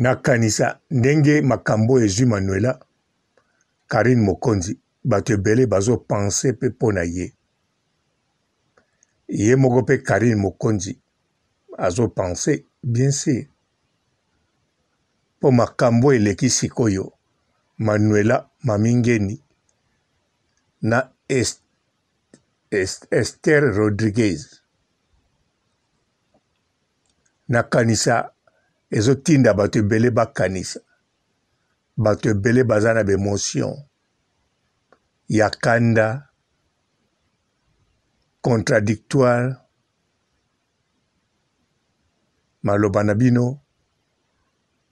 na kanisa ndenge makambo oyo ezwi manuela karine mokonzi bato ebele bazopense mpe mpo na ye ye moko mpe karine mokonzi azopense bien sur mpo makambo eleki sikoyo manuela mamingeni na est, est, ester rodriguez nakanisa ezotinda bato ebele bakanisa bato ebele baza na bemotion ya kanda contradictoire maloba na bino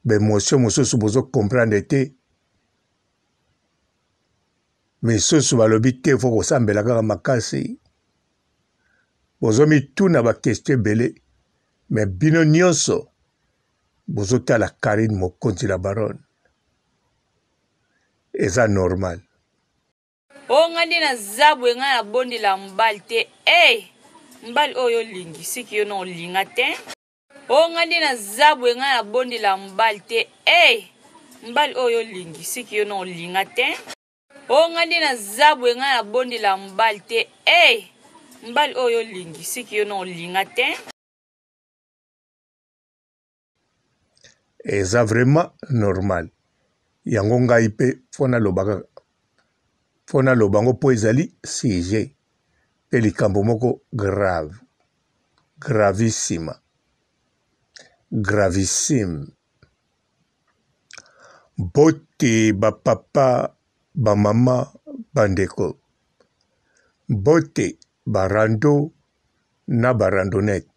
bemotion mosusu bozokomprendre te misusu balobi te fo kosambela kaka makasi bozomituna bakestio ebele me bino nyonso bozotala karine mokonzi la barone eza normal oyo ngai nde na zabwe ngai nabondela mobali te e mobali oyo olingi siki yo na olinga te oyo ngai nde na zabwe ngai nabondela mobali te e mobali oyo olingi siki yo na olinga te oyo ngai nde na zabwe ngai nabondela mobali te e mobali oyo olingi siki yo na olinga te eza vraiment normal yango ngai mpe mpo nalobaka mpo naloba yango mpo ezali sujet mpe likambo moko grave gravissima gravissime bote bapapa bamama bandeko bote barando na barandonete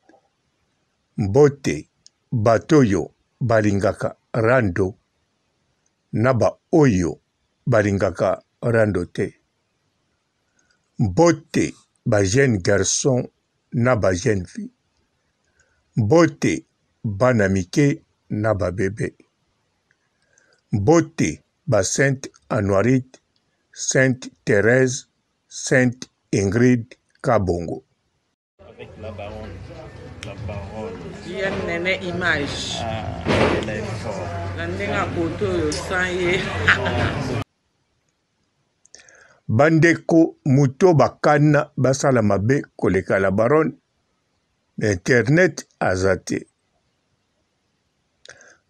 bote bato oyo balingaka rando na baoyo balingaka rando te mbote bajeune garson na bajeune fille mbote bana mike na babebe mbote basainte anoirite sainte thérèse sainte ingrid kabongo Avec la baronne, la baronne. ye nɛnɛ image na ndenge akoto oyo san ye bandeko moto bakana basala mabe koleka la barone internet aza te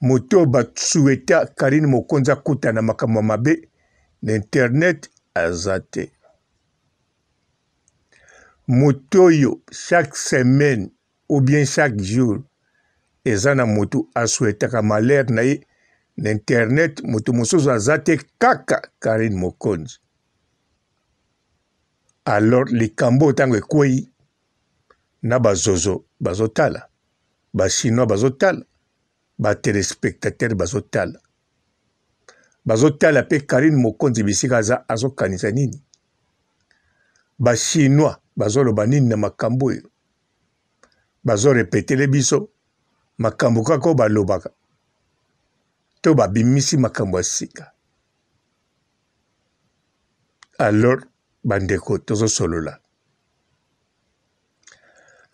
moto oyo basueta karine mokonzi akuta na makambo ya mabe na internet aza te moto oyo chaque semaine ou bien chaque jour eza na motu aswetaka malere na ye na internet moto mosusu aza te kaka karine mokonzi alors likambo ntango ekwei na bazozo bazotala bachinois bazotala batelespectateur bazotala bazotala mpe karine mokonzi bisika aza azokanisa nini bachinois bazoloba nini na makambo oyo bazorepetele biso makambo kaka oyo balobaka to babimisi makambo ya sika alors bandeko tozosolola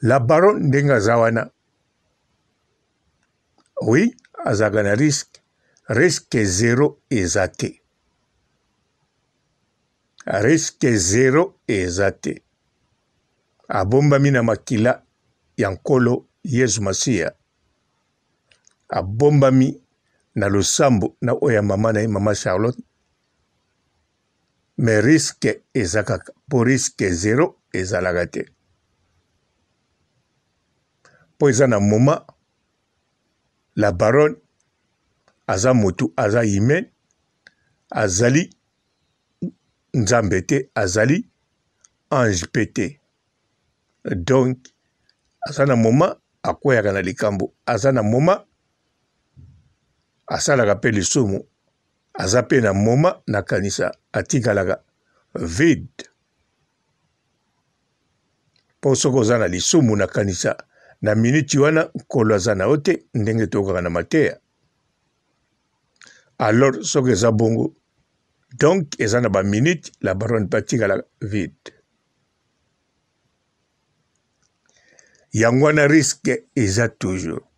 la baron ndenge aza wana oui azalaka na riske riske zero eza te riske zero eza te abombami na makila ya nkolo yesu masiya abombami na losambo na oyo ya mama na ye mama charlotte me riske eza kaka mpo riske zero ezalaka te mpo eza na moma la baronne aza motu aza humaine azali nzambe te azali ange mpe te donc aza na moma akweyaka na likambo aza na moma asalaka mpe lisumu aza mpe na moma na kanisa atikalaka vide mpo soki oza na lisumu na kanisa na miniti wana nkolo aza na yo te ndenge tokaka na mateya alors soki eza bongo donc eza na baminite la baronne mpe atikalaka vide yango wana riske eza toujours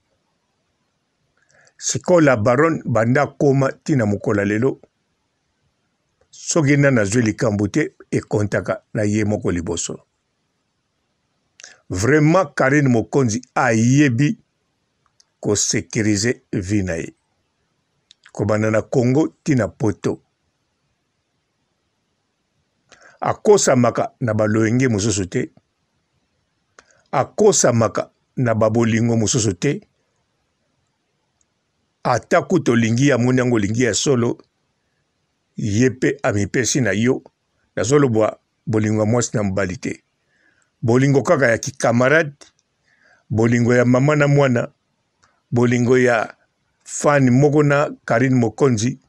sikola baron banda koma ntina mokola lelo soki nga nazwi likambo te ekontaka na ye moko liboso vraiment karine mokonzi ayebi kosekirize vi na ye kobanda na kongo ntina poto akosamaka na balolenge mosusu te akosamaka na babolingo mosusu te ata kuta olingi ya moni yango olingi ya solo ye mpe amipesi na yo nazolobwa bolingo ya mwasi na mobali te bolingo kaka ya kikamarade bolingo ya mama na mwana bolingo ya fani moko na karine mokonzi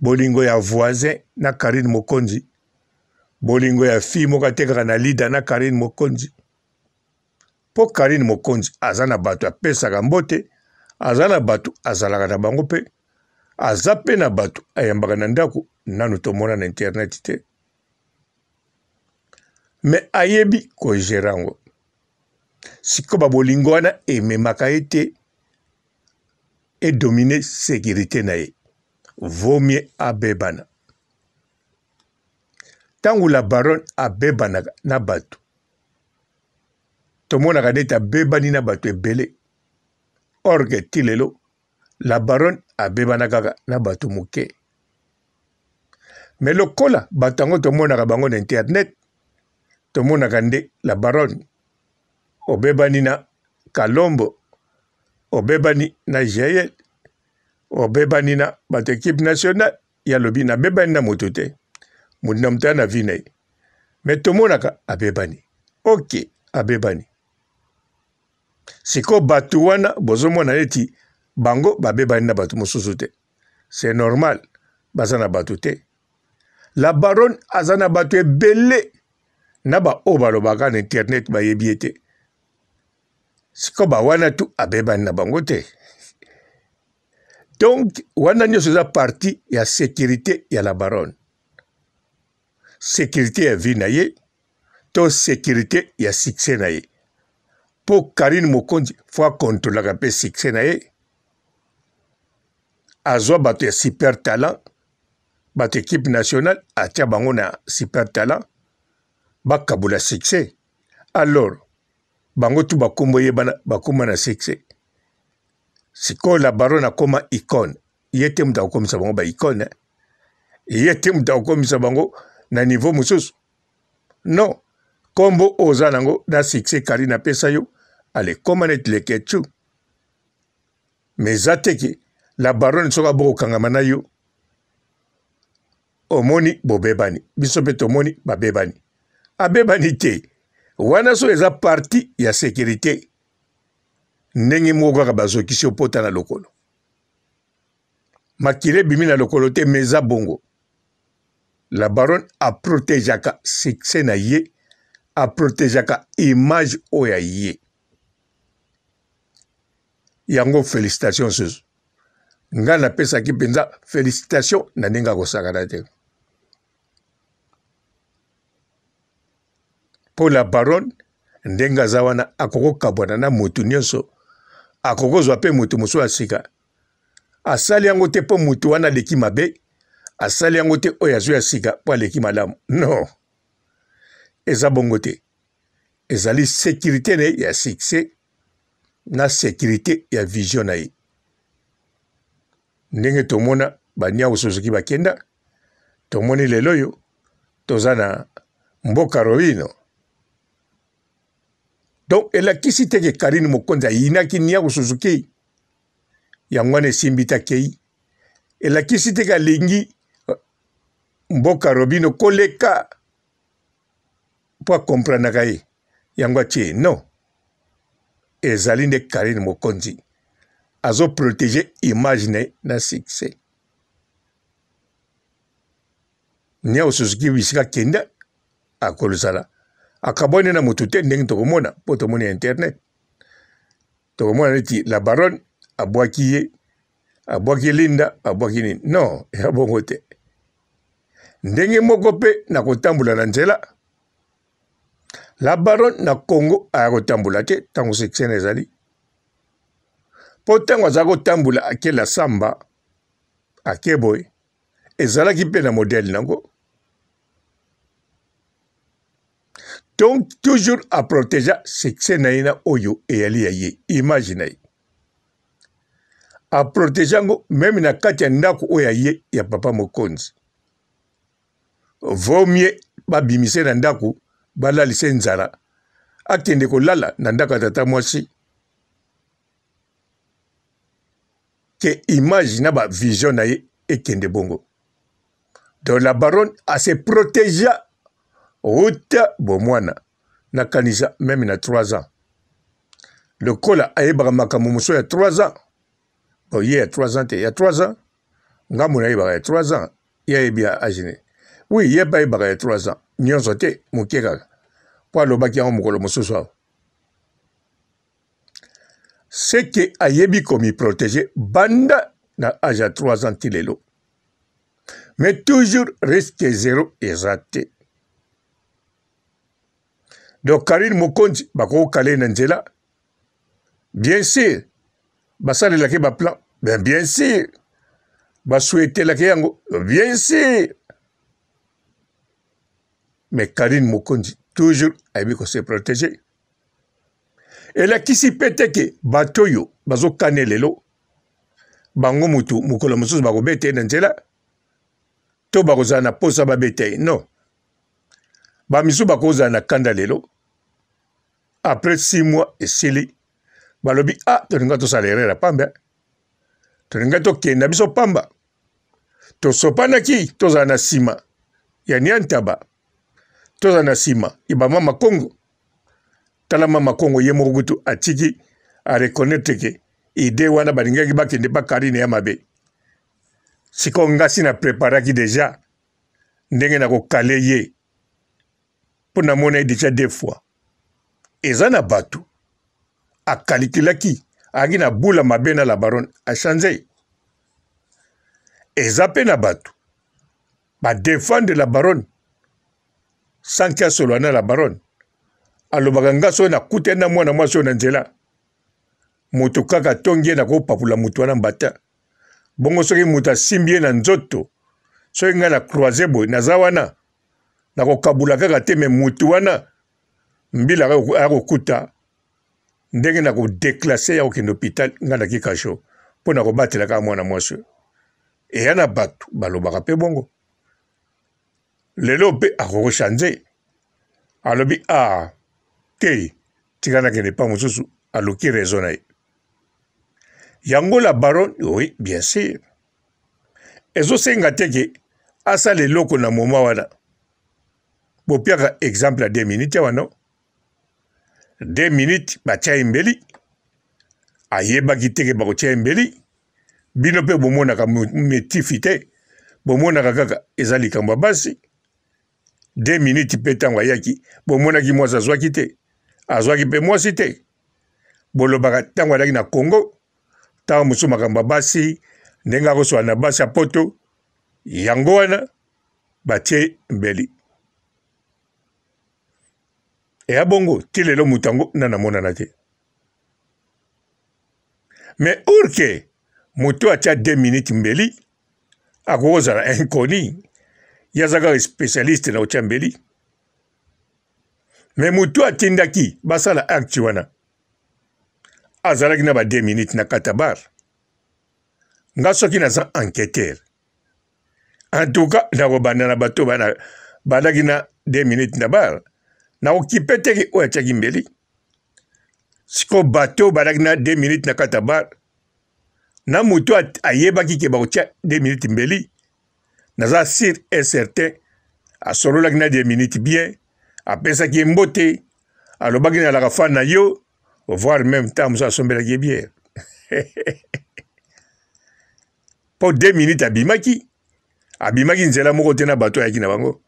bolingo ya voisin na karine mokonzi bolingo ya fille moko atekaka na lida na karine mokonzi mpo karine mokonzi aza na bato apesaka mbote aza na bato azalaka na bango mpe aza mpe na bato ayambaka na ndako nanu tomona na internet te me ayebi kogere yango siko babolingo wana ememaka ye te edomine sekurité na ye vomie abebana ntango la baron abebanaka na bato tomonaka neti abebani na bato ebele Or ke ti lelo labaronne abebana kaka na bato moke me lokola bato yango tomonaka bango na internet tomonaka nde labaronne obebani na kalombo obebani na gel obebani na bato ekipe nationale ya lobi nabebani na moto te motu na moto aya na vi na ye me tomonaka abebani oke okay, abebani sikoyo bato wana bozomona neti bango babebani na bato mosusu te c'est normal baza na bato te la baronne aza na bato ebele na baoyo balobaka na internet bayebi ye te sikoyo bawana tu abebani na bango te donc wana nyonso eza parti ya sécurité ya la baronne sécurité ya vie na ye to sécurité ya succès na ye mpo karine mokonzi fo akontolaka mpe sukse na ye azwa bato ya super talent bato ekipe nationale atia bango na super talent bakabola sukse alors bango tu bakombo yebana bakoma na sukse sikoyo labaron akoma icone ye te moto akokomisa bango baicone eh? ye te moto akokomisa bango na niveau mosusu non nkombo oyo oza nango na suksɛ kari napesa yo alekoma neti leke tyu me eza teke labarone soki abokokangama na yo omoni bobebani biso mpe tomoni babebani abebani te wana so eza parti ya sekurité ndenge moko kaka bazokisi opota na lokolo makila ebimi na lokolo te me eza bongo labarone aprotegeaka suksɛ na ye aprotegeaka image oyo ye yango félicitation susu ngai napesaki mpenza félicitation na ndenge akosakana te mpo la baronne ndenge aza wana akokokabwana na motu nyonso akokozwa mpe motu mosusu asika asali yango te mpo motu wana aleki mabe asali yango te oyo azwi ya sika mpo aleki malamu non eza bongo te ezali sécurité na ye ya succès na sécurité ya vision na ye ndenge tomona baniawoso soki bakenda tomoni lelo oyo toza na mboka roino donc elakisi teke karine mokonzi ayinaki niako suzuki yango wana esimbi ta kei elakisi teke alingi euh, mboka robino koleka mpo akomprenaka ye yango atie non ezali nde karine mokonzi azoprotege image ne na succès nyau suzuki bisika akenda akolosala akabwani na motu te ndenge tokomona mpo tomoni internet tokomona neti la baronne abwaki ye abwaki linda abwaki nini non ya bongo te ndenge moko mpe na kotambola na nzela la baron na congo aya kotambola te ntango section ezali mpo ntango aza kotambola ake la samba ake boye ezalaki mpe na modele nango donc toujours aprotégea sexe na ye na oyo eyali ya ye image na ye aprotégea yango meme na kati ya ndako oyo ya ye ya papa mokonzi vaut mieux babimisa na ndako balalisa ye nzala akende kolala na ndako ya tata mwasi ke image na bavision na ye ekende bongo donc la baronne ase protégea route bomwana nakanisa meme na 3 ans lokola ayebaka makambo mosusu ya 3 ans bo ye ya 3 ans te ya 3 ans ngambo nayebaka ya 3 ans ye ayebi ya agene o ye ba ye baga ye trois ans nyonso te moke kaka mpo alobaki yango mokolo mosusu awa seke ayebi komiprotege banda na age ya trois ans ti lelo me toujours risque zero eza te donc karine mokonzi bakokokala ye na nzela bien sûr basalelaki baplan ben bien sûr baswetelaki yango bien sûr Mais Karine Mokondi, toujours, ayebi ko se protéger. elakisi mpe teke bato oyo bazokana lelo bango mutu mokolo mosusu bakobeta ye na nzela to bakozala na posa babeta ye non bamisu bakozala na kanda lelo apres si mois esili balobi ah tolinga tosala erera pamba tolinga tokenda biso pamba tosopanaki tozala na nsima ya nia ntaba toza na nsima ibama e makongo talama makongo ye moko kutu atiki areconnaitre ke ide e wana balingaki bakende bakarine ya mabe sikoyo ngasi na preparaki deja ndenge na kokale ye mpo namona ye deja deux fois eza na bato akalikilaki ayaki na bula mabe na la baronne achange eza mpe na bato badefendre la baronne sanke asolo ana la baronne alobaka nga so nakutani na mwana mwasi oyo na nzela moto kaka atongi ye na kopapula moto wana mbata bongo soki moto asimbi ye na nzoto soki ngai na croise boye naza wana nakokabula kaka te me motu wana mbila akokuta ndenge nakodeklase ya kokende hôpital ngai naki kasho mpo na kobatela kaka mwana mwasi eya na bato balobaka mpe bongo lelo mpe akokosha nze alobi a ah, te tika nakende epai mosusu aluki rezo na ye yango la baron oui bien sûr ezosenga te ke asala eloko na moma wana bopiaka exemple ya deux minutes awa no deux minutes batia embeli ayebaki te ke bakotia embeli bino mpe bomonaka metifi te bomonaka kaka eza likambo ya basi de miniti mpe ntango ayaki bomonaki mwasi azwaki te azwaki ah, mpe mwasi te bolobaka ntango alaki na kongo ntango mosusu makambo ya basi ndenge akosola na basi ya poto yango wana batie mbeli eya bongo ti lelo moto yango na namonana te me urke moto atya 2 minute mbeli akokozala inconi ye azalaka spécialiste na otya mbeli me motu atindaki basala acte wana azalaki na ba 2 minutes na katabar nga soki naza enquêteur antuka nakobanda na bato bandaki na 2 minutes na bar nakokipe teke oyo atiaki mbeli siko bato balaki na 2 minutes na kati ya bar na motu ayebaki ke bakotya 2 minutes mbeli naza sur et certain asololaki na des minutes bien apesaki ye mbote alobaki na alaka fane na yo voire même temps mosusu asombelaki ye biere mpo deux minutes abimaki abimaki nzela moko te na bato ayaki na bango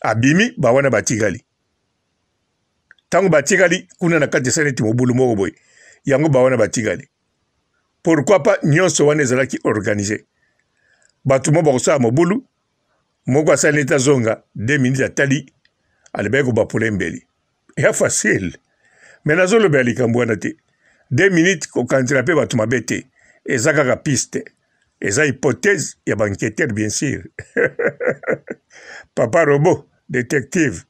abimi bawana batikali ntango batikali kuna na kati esali ete mobulu moko boye yango bawana batikali pourkui pa nyonso wana ezalaki organise bato mo bakosala mobulu moko asali neti azonga de minute atali alobaki kobapola embeli eya facile me nazoloba ya likambo wana te de minute kokanzela mpe bato mabe te eza kaka piste eza hypothèse ya banketer bien sûr papa robo détective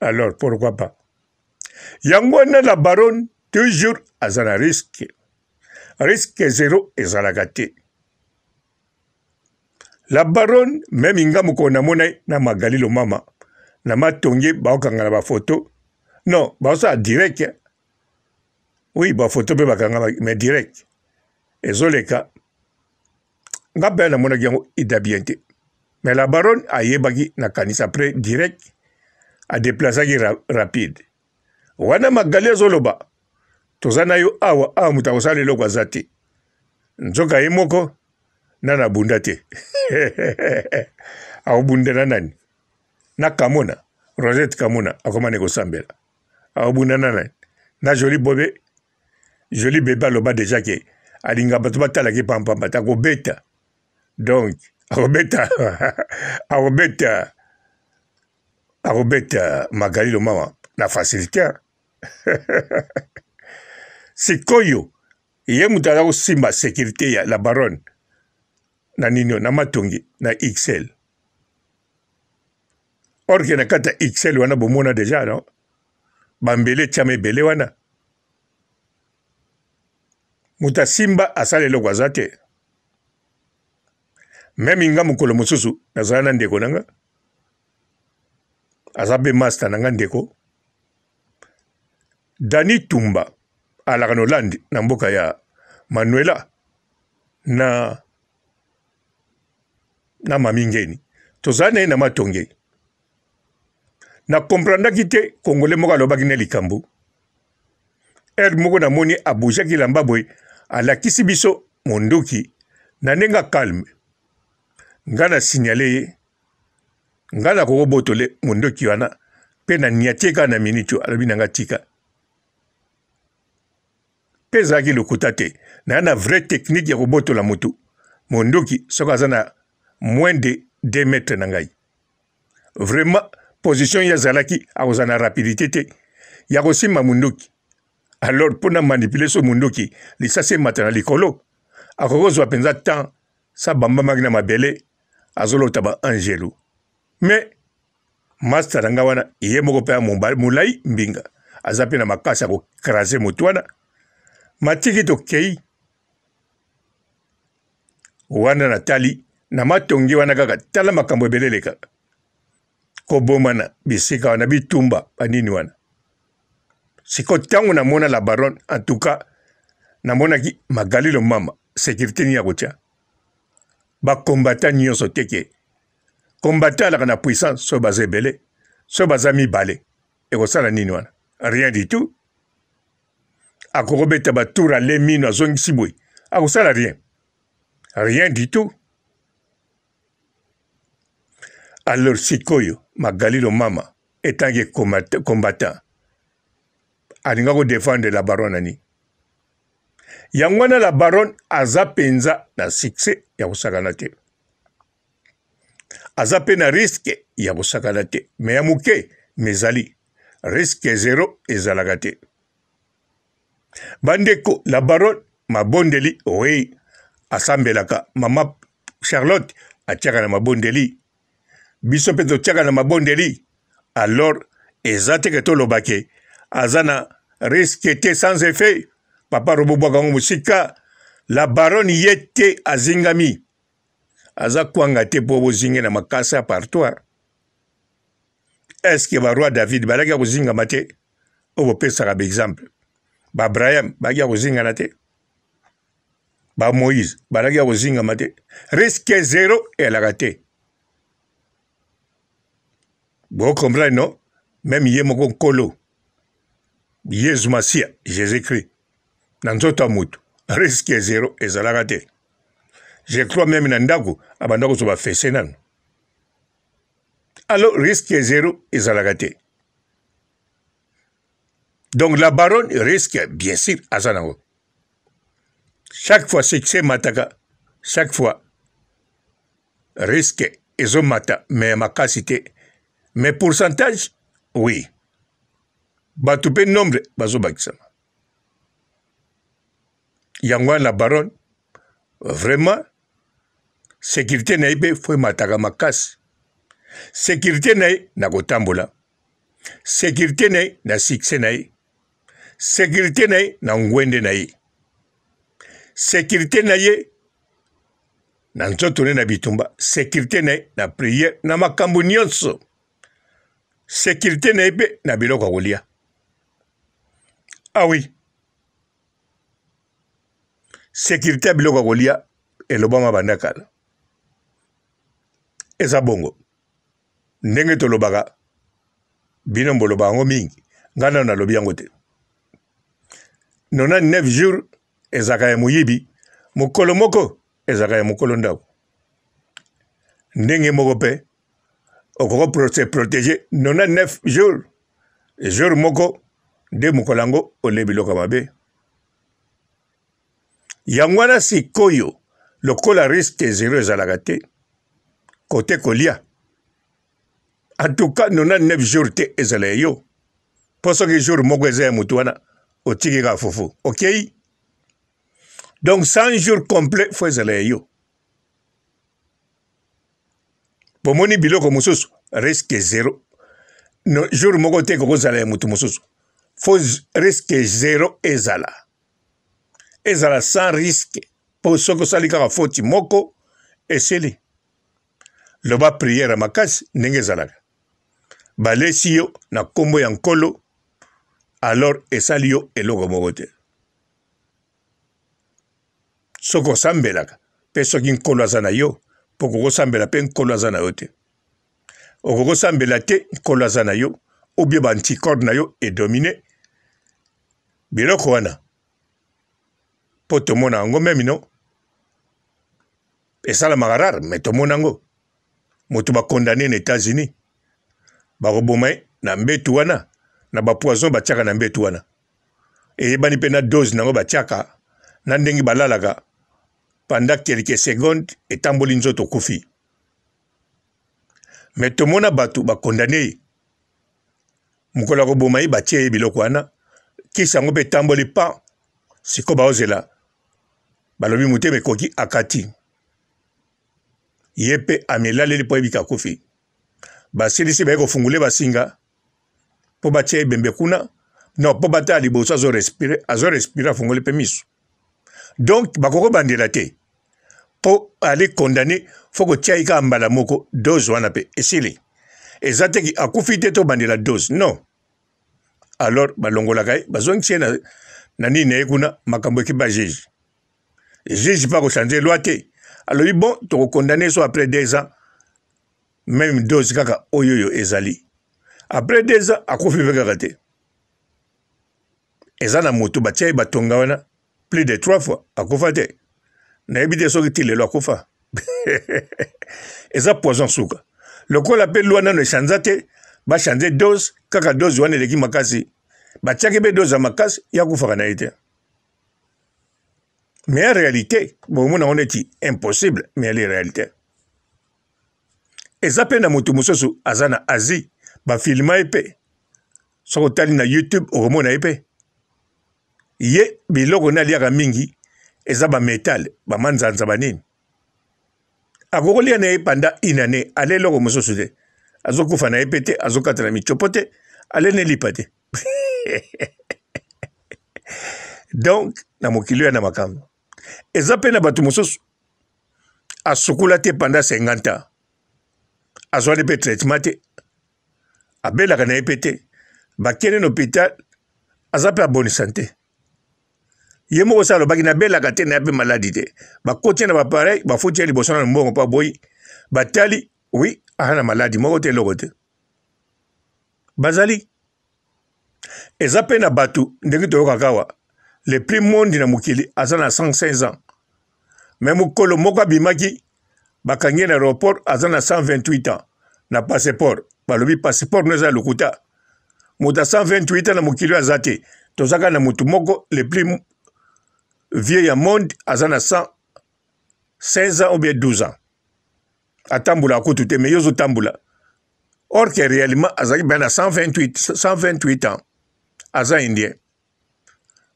alors pourquoi pas yango wana na baron toujours aza na riske riske zero ezalaka te la baronne meme ngambu ko na mona na magalilo mama na matonge baokanga na bafoto non baosala direct oui bafoto mpe bakanga me direct ezoleka nga mpe namonaki yango ida bien te me la baronne ayebaki na kanisa après direct adeplasaki ra, rapide wana magali azoloba toza na yo awa awa moto akosalela eloko aza te nzoka ye moko nana bunda te akobundela nani na kamona rosette kamona akomana ekosambela akobunda na nani na joli bobe joli bebe aloba deja ke alinga bato batalaki pampamba te akobeta donc akobeta akobeta akobeta magalilo mama na facilité sikoyo ye moto aza kosimba sécurité ya la baronne na nini na matongi na xl orke na kati ya xl wana bomona deja no bambele tiama ebele wana moto asimba asala eloko aza te meme nga mokolo mosusu nazala na ndeko na nga aza mpe master na nga ndeko dani tumba alaka na olandi na mboka ya manuela na namamingeni toza naye na matongei nakomprandaki te kongole moko alobaki na likambo ere moko namoni abuzaki lamba boye alakisi biso monduki na ndenge calme nga nasinyale ye nga nakokobotole monduki wana mpe nania tie kaka na minitio alobi na nga tika mpe ezalaki lokuta te naya na vrai technique ya kobotola motu monduki soki aza na moins de 2 mètres na ngai vraiment position ye azalaki akozala na rapidité te ya kosimba munduki alors mpona manipule so munduki lisasi emata na likolo akoki kozwa mpenza temps sa bambamaki na mabele azolota baangelu me master na ngai wana ye moko mpe ya molai mbinga aza mpe na makasi ya kokrase motu wana matiki tokei wana natali na matongi wana kaka tala makambo ebele elekaka kobomana bisika wana bitumba banini wana siko ntango namona la baronne en tout cas namonaki magalilo mama sécurité nini ya kotia bakombata nyonso teke kombata alaka na puissance so baza ebele so baza mibale ekosala nini wana rien du tout akokobeta batour ale mino azongisi boye akosala rien rien du tout alors sikoyo magalilo mama etangi combattant alinga kodefendre la baron nani yango wana la baron aza mpenza na succès ya kosakana te aza mpe na riske ya kosakana te me ya moke mezali riske zero ezalaka te bandeko la baron mabondeli oyei asambelaka mama charlotte atiaka na mabondeli biso mpe totiaka na mabondeli alors eza te ke tolobake aza na riske te sans effet papa robobwaka ngo mosika la barone ye te azingami aza kwanga te mpo bozinge na makasa ya partoire eske baroi david balaki ya kozingama te oyo bopesaka baexemple baabraham balaki ya kozingana te bamoïse balaki ya kozingama te riske zero eyalaka te Vous comprenez, non Même yé moko nkolo. Yesu Masia, Jésus-Christ. Na nzoto ya moto, risque ya zéro ezalaka te. Je crois même na ndako abanda ah, kozoba fese nanu. Alors risque ya zéro ezalaka te. Donc la baronne risque bien sûr aza nango. Chaque fois succès mataka, chaque fois risque ezomata me ya makasi te mais pourcentage oui bato mpe nombre bazobakisama yango wana baron vraiment sécurité na ye mpe fo emataka makasi sécurité na ye na kotambola sécurité na ye na succès na ye sécurité na ye na ngwende na ye sécurité na ye na nzoto ne na bitumba sécurité na ye na priere na makambo nyonso security na ebe na biloko ya kolia awi ah security ya biloko ya kolia elobama banda kala eza bongo ndenge tolobaka bino mboloba yango mingi ngai nano nalobi yango te 99 jour ezalaka ya moyibi mokolo moko ezalaka ya mokolo ndako ndenge moko mpe okoki se protege 99 jour jour moko nde mokolo yango olie biloko ya mabe yango wana sikoyo lokola risque zero ezalaka te kote kolia antuka 99 jour te ezala yo mpo soki jour moko eza ya motu wana otiki kaka fufu okei okay? donc 100 jour complet fo ezala yo bomoni biloko mosusu risque zero no jour moko te kokozala ya motu mosusu fo risque zero ezala ezala sans risque mpo soki osali kaka foti moko esili loba priere ya makasi ndenge ezalaka balesi yo na nkombo ya nkolo alors esali yo eloko moko te soki osambelaka mpe soki nkolo aza na yo okokosambela mpe nkolo aza na yo te okokosambela te nkolo aza na yo obie baanticorne na yo edomine biloko wana mpo tomona yango meme no esalamaka rare me tomona yango moto bakondane na états-unis bakoboma ye na mbetu wana na bapoison batiaka na mbetu wana eyebani mpe na dose nango batiaka na ndenge balalaka panda quelques seconde etamboli nzoto okufi me tomona bato bakondane ye mokolo ya koboma ye batie ye biloko wana kisi yango mpe etamboli pa siko baozela balobi motema ekoki akati ye mpe amelaleli mpo ayebika akufi basilisi baye kofungule basinga mpo batie ebembe kuna non mpo batala liboso azorespire azorespire afungoli mpe miso donc bakoko bandela te mpo ale kondane fo kotya ye kaka mbala moko dose wana mpe esili eza teki akufi te to bandela dose non alors balongolaka ye bazongisi ye na, na nini na ye kuna makambo ekipe ya juge juge mpe akoshanze loi te alobi bon tokokondane so après deux ans même dose kaka oyo oyo ezali après deux ans akufi mpe kaka te eza na moto batya ye batonga wana plus de trois fois akufa te nayebi te soki ti lelo akufa eza poison suka lokola mpe lwa nano eshanza te bashanze dose kaka dose wana eleki makasi batiaki mpe dose ya makasi ya kufaka na ye te mais en réalité bomona ngo neti impossible mais ali réalité eza mpe na moto mosusu aza na asie bafilma ye mpe soki otali na youtube okomona ye mpe ye biloko na aliaka mingi eza bametale bamanzanza banini akokolia na ye panda inane ale eloko mosusu te azokufa na ye mpe te azokatela micopo te ale na elipa te donk na mokili oyo na makambo eza mpe na bato mosusu asukula te panda 50 ans azwani mpe traitement te abelaka na ye mpe te bakende na hôpital aza mpe abonisa te ye moko osala alobaki nabelaka te naye mpe maladi te bakotia na bapareil bafuti ye liboso na lombongo mpo aboyi batali wi aza na maladi moko te eloko te bazali eza mpe na bato ndenge toyokaka awa le plus mondi na mokili aza na 105 ans me mokolo moko abimaki bakangi ye na aéroport aza na 128 ans na passeport balobi passeport no eza ya lokuta moto a 128 ans na mokili oyo aza te tozaka na motu moko le plus vieux ya monde aza na 16 ans ou bien 12 ans atambola akutu te me yo ozotambola or ke réellement azalaki bana na 128, 128 ans aza indien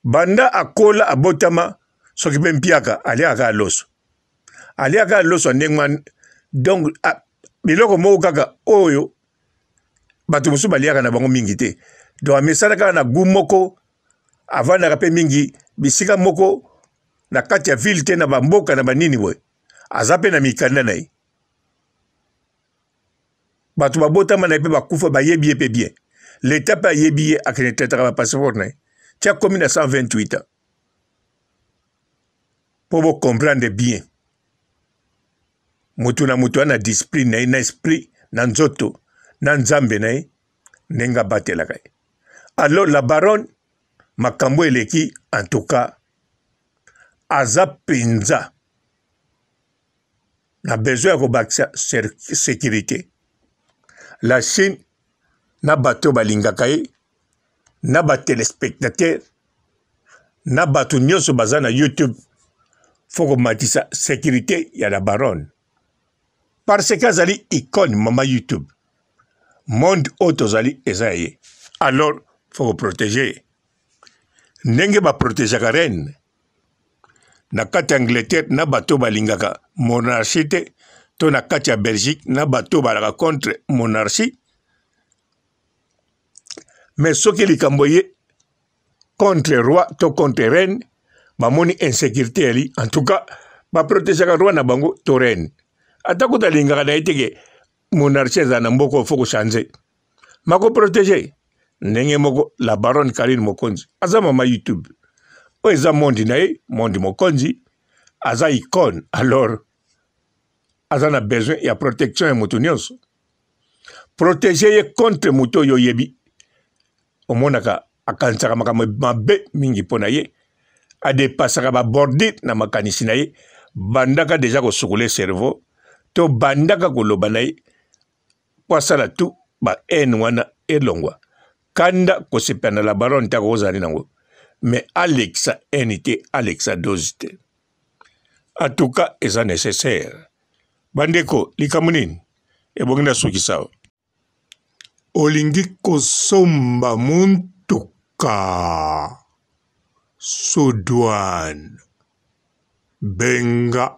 banda akola abotama soki mpe mpiaka aliaka aloso aliaka aloso ndenge wana donc biloko moko kaka oyo bato mosusu baliaka na bango mingi te donc amesana kaka na gu moko avandaka mpe mingi bisika moko na kati ya ville te na bamboka na banini boye aza mpe na mikanda na ye bato babotama na ye mpe bakufa bayebi ye mpe bien leta mpe ayebi ye akende tetaka bapasseport na ye ti akomi na 128 ans mpo bocomprendre bien motu na motu ana discipline na ye na esprit na nzoto na nzambe na ye ndenge abatelaka ye alors la baronne makambo eleki en tout cas aza mpenza na besoin ya kobakisa sécurité la chine na bato oyo balingaka ye na batelespectateur na bato nyonso baza na youtube fo komatisa sécurité ya la baronne parce que azali icone mama youtube monde oyo tozali eza ya ye alors fo koprotege ye ndenge baprotegeaka reine na kati ya angleterre na bato balingaka monarchie te to na kati ya belgique na bato balaka contre monarchie mais soki likambo ye contre roi to contre reine bamoni insécurité yali en tout cas baprotegeaka roi na bango to reine ata kuta alingaka na ye teke monarchie ezala na mboka fo kochange makoprotege ndenge moko la baronne karine mokonzi aza mama youtube oyo eza mondi na ye mondi mokonzi aza icone alors aza na besoin ya protection ya moto nyonso protege ye contre moto oyo oyebi omonaka akanisaka makambo mabe mingi mpo na ye adepasaka babordire na makanisi na ye bandaka deja kosukola cerveau to bandaka koloba na ye mpo asala tu ba haine wana elongwa kanda kosepela na labaron ntako kozala ni nango me aleksa ene te aleksa dose te atuka eza necessaire bandeko likambo nini ebongi nasukisa olingi kosomba montuka sudwane benga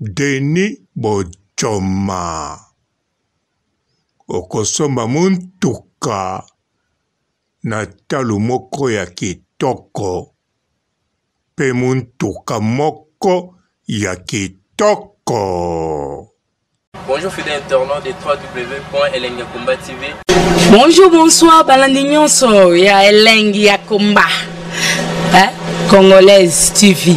deni bojoma okosomba montuka na talo moko ya kitoko kitoko mpe montuka moko ya kitoko Bonjour fidèle internaute de www.elengiakomba TV. Bonjour, bonsoir, balandi nyonso ya Elengiakomba. Hein? Congolaise TV.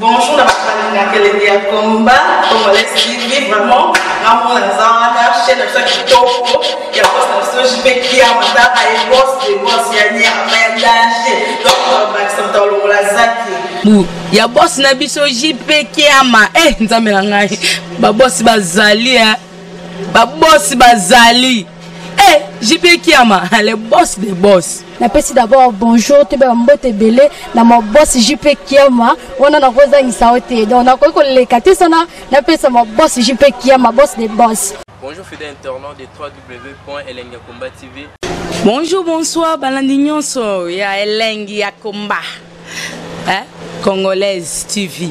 bonjour na bato balinga kelende ya komba congolais tv vraiment ngamona aza wana chaine na biso ya kitoko ya bos na biso jipekia mataka ye bos de bos ya nyerama ya dage donc bakisa moto balongola zaki ya bosi na biso jipekiama e eh, nzambe na ngai babosi bazali babosi bazali Eh, JP Kiama, le boss des boss. napesi d'abord bonjour toyeba bambote ebele na mabosi jp kiama wana nakozangisa yo te donc nakoki koleka te sana napesa mabosi jp kiama bos de bos bonjour fidèle internaute de 3w elengi komba tv bonjour bonsoir balandi nyonso ya elengi ya komba eh? Congolaise TV.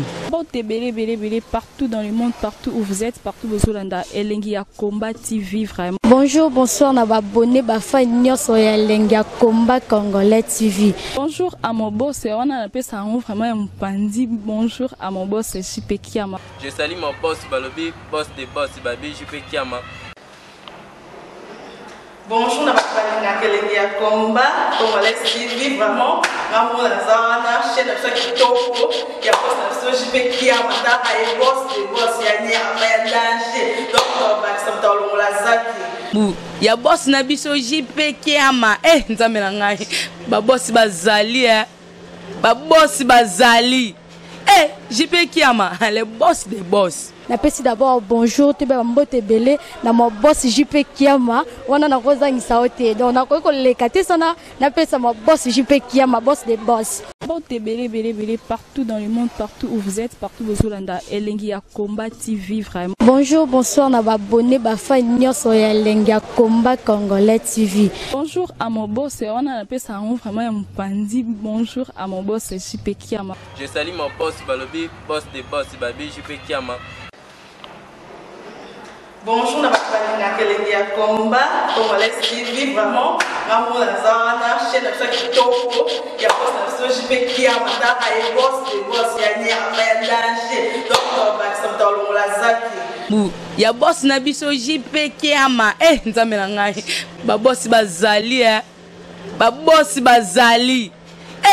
Partout dans le monde, partout où vous êtes, partout où vous êtes, Elengi Combat TV, vraiment. Bonjour, bonsoir, on a abonné à Elengi Combat Congolais TV. Bonjour à mon boss, on a appelé ça vraiment un bandit. Bonjour à mon boss, Jupe Kiama. Je salue mon boss, Balobi, boss de boss, Babi, Jupe Kiama. bonjour na bato balinga kelenge ya komba congolais tv vraiment ngambo naza wana chaine na biso kitoko ya bos na biso jp kia mataka ye bos de bos ya nyama ya danger donc bakisa moto alongola zaki ya bosi na biso jp kiama e eh, nzambe na ngai babosi bazali e eh. babosi bazali Eh, JP Kiama, le boss des boss. napesi d'abord bonjour toyeba bambote ebele na mabosi jp kiama wana nakozangisa yo te donc nakoki koleka te sana napesa mabosi jp kiama bos de bos porte ebele ebele ebele partout dans le monde partout où vous êtes partout bozolanda elengi ya combat tv vraiment bonjour bonsoir na babone bafani nyonso ya elengi ya combat congolais tv bonjour à mon boss wana napesa yango vraiment ya mopanzi bonjour à mon boss jipe kiama je sali mon boss balobi boss de boss babi jipe kiama bonjour na bato balinga kelenge ya komba congolais tv vraiment ngamona naza wana chaine na biso ya kitoko ya bose na biso jipe kiama ntaka ye bose de bose ya nyama ya danger donc bakisa moto alongola zaki ya bosi na biso jipe kiama e nzambe na ngai babosi bazali babosi bazali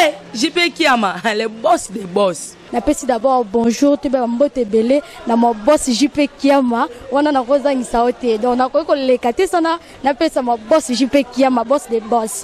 eh JP Kiama le boss des boss napesi d'abord bonjour toyebaka mbote ebele na mabos jp kiama wana nakozangisa yo te donc nakoki koleka te sana napesa mabos jp kiama bos de bos